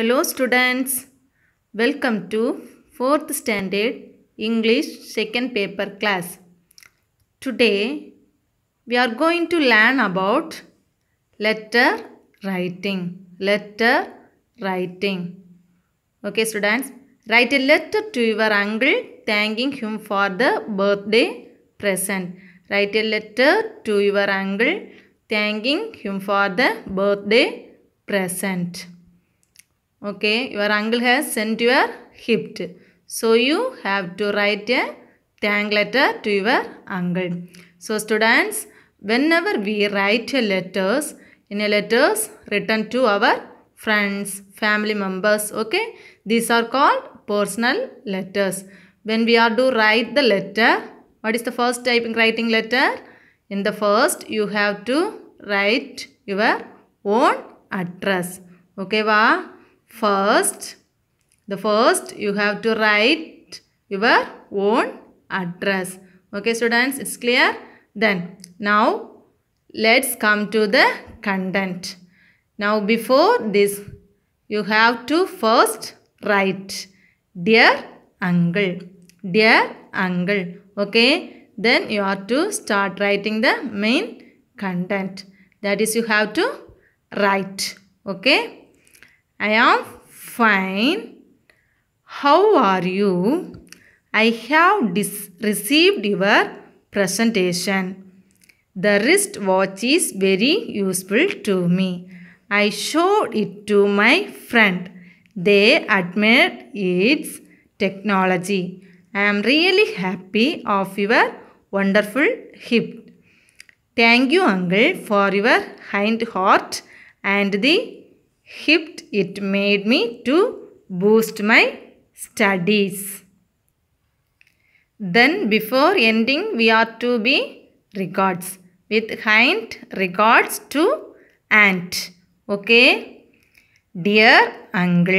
Hello students, welcome to 4th standard English second paper class. Today we are going to learn about letter writing. Letter writing. Okay students, write a letter to your uncle thanking him for the birthday present. Write a letter to your uncle thanking him for the birthday present. Okay, your uncle has sent your gift. So you have to write a thank letter to your uncle. So students, whenever we write letters, in a letters written to our friends, family members, okay, these are called personal letters. When we are to write the letter, what is the first type in writing letter? In the first, you have to write your own address. Okay, va? First, the first you have to write your own address. Okay students, it's clear? Then, now let's come to the content. Now before this, you have to first write dear uncle, dear uncle. Okay, then you have to start writing the main content. That is you have to write. Okay. I am fine. How are you? I have received your presentation. The wrist watch is very useful to me. I showed it to my friend. They admired its technology. I am really happy of your wonderful gift. Thank you, uncle, for your kind heart and the helped it made me to boost my studies. Then before ending we are to be regards with kind regards to aunt. Okay. Dear uncle,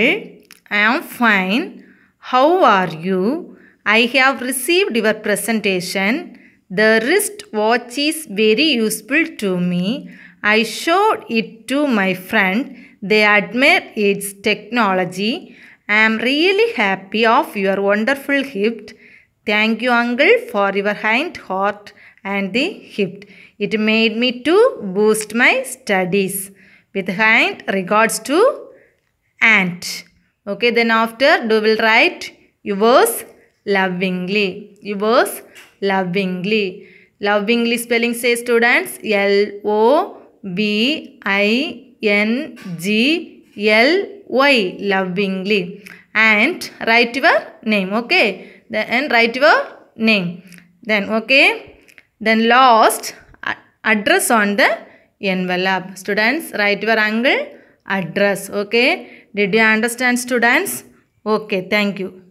I am fine. How are you? I have received your presentation. The wrist watch is very useful to me. I showed it to my friend they admire its technology. I am really happy of your wonderful gift. Thank you uncle for your kind heart and the gift. It made me to boost my studies. With kind regards to aunt. Okay, then after do will write yours lovingly. Yours lovingly. Lovingly spelling say students L O B I N G L Y lovingly and write your name okay then write your name then okay then last address on the envelope students write your angle address okay did you understand students okay thank you